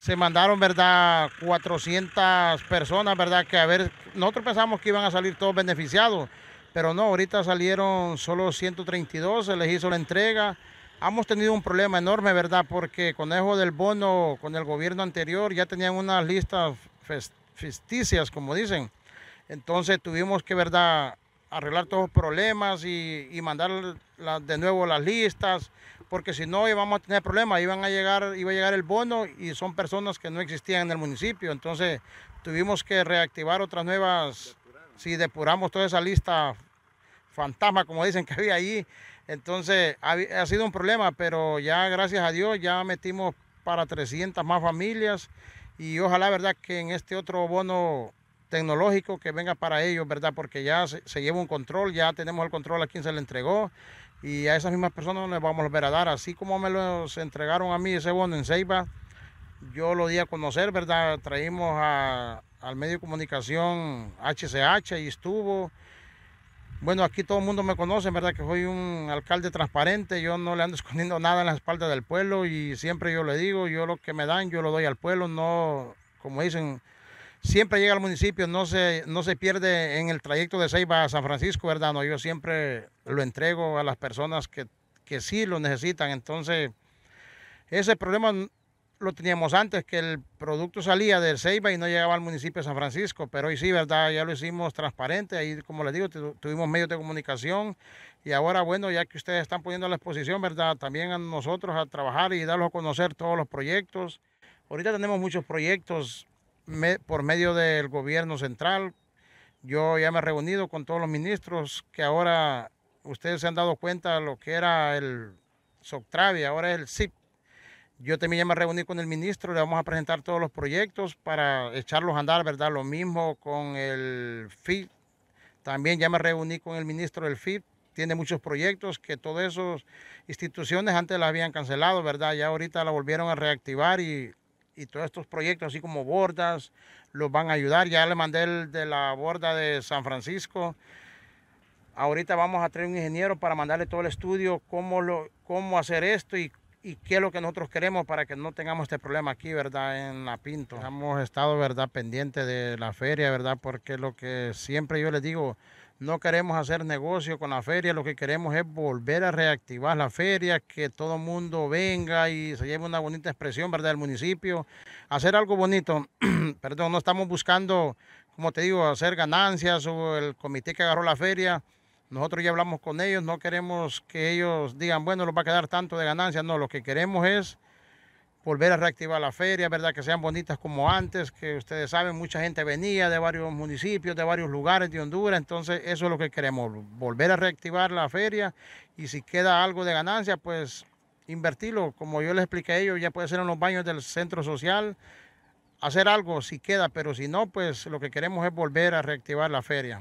se mandaron, ¿verdad? 400 personas, ¿verdad? Que a ver, nosotros pensamos que iban a salir todos beneficiados, pero no, ahorita salieron solo 132, se les hizo la entrega. Hemos tenido un problema enorme, ¿verdad? Porque Conejo del Bono, con el gobierno anterior, ya tenían unas listas festicias, como dicen. Entonces tuvimos que, ¿verdad? arreglar todos los problemas y, mandar de nuevo las listas, porque si no íbamos a tener problemas, iban a llegar, iba a llegar el bono y son personas que no existían en el municipio, entonces tuvimos que reactivar otras nuevas, si depuramos toda esa lista fantasma, como dicen que había ahí, entonces ha, ha sido un problema, pero ya gracias a Dios ya metimos para 300 más familias y ojalá verdad que en este otro bono tecnológico que venga para ellos, ¿verdad? Porque ya se, lleva un control, ya tenemos el control a quien se le entregó y a esas mismas personas les vamos a volver a dar. Así como me los entregaron a mí ese bono en Ceiba, yo lo di a conocer, ¿verdad? Traímos al medio de comunicación HCH y estuvo. Bueno, aquí todo el mundo me conoce, ¿verdad? Que soy un alcalde transparente, yo no le ando escondiendo nada en la espalda del pueblo y siempre yo le digo, yo lo que me dan, yo lo doy al pueblo, no, como dicen, siempre llega al municipio, no se, no se pierde en el trayecto de Ceiba a San Francisco, ¿verdad? No, yo siempre lo entrego a las personas que, sí lo necesitan. Entonces, ese problema lo teníamos antes, que el producto salía del Ceiba y no llegaba al municipio de San Francisco, pero hoy sí, ¿verdad? Ya lo hicimos transparente, ahí como les digo, tuvimos medios de comunicación y ahora, bueno, ya que ustedes están poniendo a la exposición, ¿verdad? También a nosotros a trabajar y darlos a conocer todos los proyectos. Ahorita tenemos muchos proyectos por medio del gobierno central. Yo ya me he reunido con todos los ministros que ahora ustedes se han dado cuenta de lo que era el soctravi ahora es el SIP. Yo también ya me reuní con el ministro, le vamos a presentar todos los proyectos para echarlos a andar, ¿verdad? Lo mismo con el FIP. También ya me reuní con el ministro del FIP tiene muchos proyectos que todas esas instituciones antes las habían cancelado, ¿verdad? Ya ahorita la volvieron a reactivar y y todos estos proyectos, así como bordas, los van a ayudar. Ya le mandé el de la borda de San Francisco. Ahorita vamos a traer un ingeniero para mandarle todo el estudio, cómo, lo, cómo hacer esto y, y qué es lo que nosotros queremos para que no tengamos este problema aquí, ¿verdad? En la Pinto. Hemos estado, ¿verdad? Pendiente de la feria, ¿verdad? Porque lo que siempre yo les digo, no queremos hacer negocio con la feria, lo que queremos es volver a reactivar la feria, que todo el mundo venga y se lleve una bonita expresión, ¿verdad?, del municipio. Hacer algo bonito, perdón, no estamos buscando, como te digo, hacer ganancias o el comité que agarró la feria. Nosotros ya hablamos con ellos, no queremos que ellos digan, bueno, nos va a quedar tanto de ganancias, no, lo que queremos es volver a reactivar la feria, ¿verdad? Que sean bonitas como antes, que ustedes saben, mucha gente venía de varios municipios, de varios lugares de Honduras, entonces eso es lo que queremos, volver a reactivar la feria y si queda algo de ganancia, pues invertirlo, como yo les expliqué a ellos, ya puede ser en los baños del centro social, hacer algo si queda, pero si no, pues lo que queremos es volver a reactivar la feria.